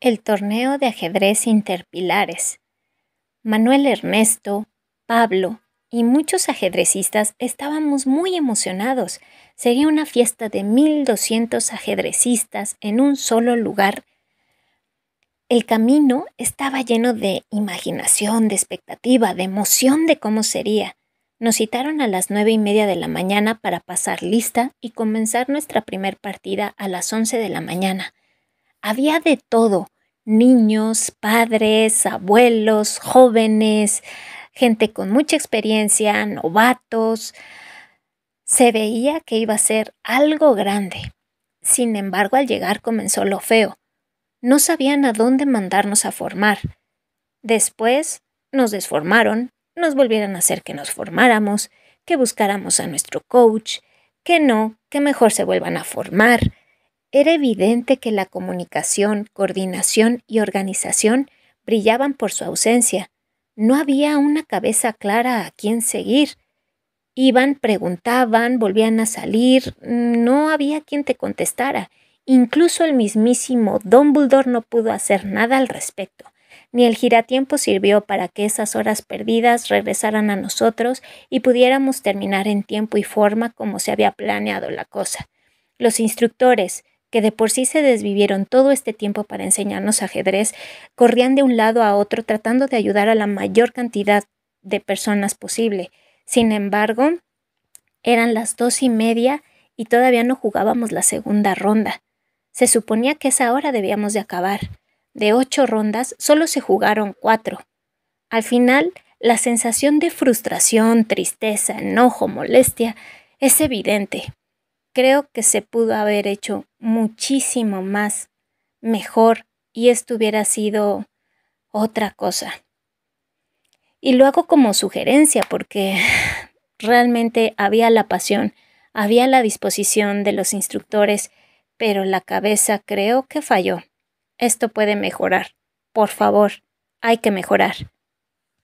el torneo de ajedrez interpilares. Manuel Ernesto, Pablo y muchos ajedrecistas estábamos muy emocionados. Sería una fiesta de 1200 ajedrecistas en un solo lugar. El camino estaba lleno de imaginación, de expectativa, de emoción de cómo sería. Nos citaron a las nueve y media de la mañana para pasar lista y comenzar nuestra primer partida a las once de la mañana. Había de todo, niños, padres, abuelos, jóvenes, gente con mucha experiencia, novatos. Se veía que iba a ser algo grande. Sin embargo, al llegar comenzó lo feo. No sabían a dónde mandarnos a formar. Después nos desformaron, nos volvieron a hacer que nos formáramos, que buscáramos a nuestro coach, que no, que mejor se vuelvan a formar, era evidente que la comunicación, coordinación y organización brillaban por su ausencia. No había una cabeza clara a quién seguir. Iban, preguntaban, volvían a salir, no había quien te contestara. Incluso el mismísimo Don Dumbledore no pudo hacer nada al respecto. Ni el giratiempo sirvió para que esas horas perdidas regresaran a nosotros y pudiéramos terminar en tiempo y forma como se había planeado la cosa. Los instructores, que de por sí se desvivieron todo este tiempo para enseñarnos ajedrez, corrían de un lado a otro tratando de ayudar a la mayor cantidad de personas posible. Sin embargo, eran las dos y media y todavía no jugábamos la segunda ronda. Se suponía que esa hora debíamos de acabar. De ocho rondas solo se jugaron cuatro. Al final, la sensación de frustración, tristeza, enojo, molestia es evidente creo que se pudo haber hecho muchísimo más, mejor, y esto hubiera sido otra cosa. Y lo hago como sugerencia porque realmente había la pasión, había la disposición de los instructores, pero la cabeza creo que falló. Esto puede mejorar. Por favor, hay que mejorar.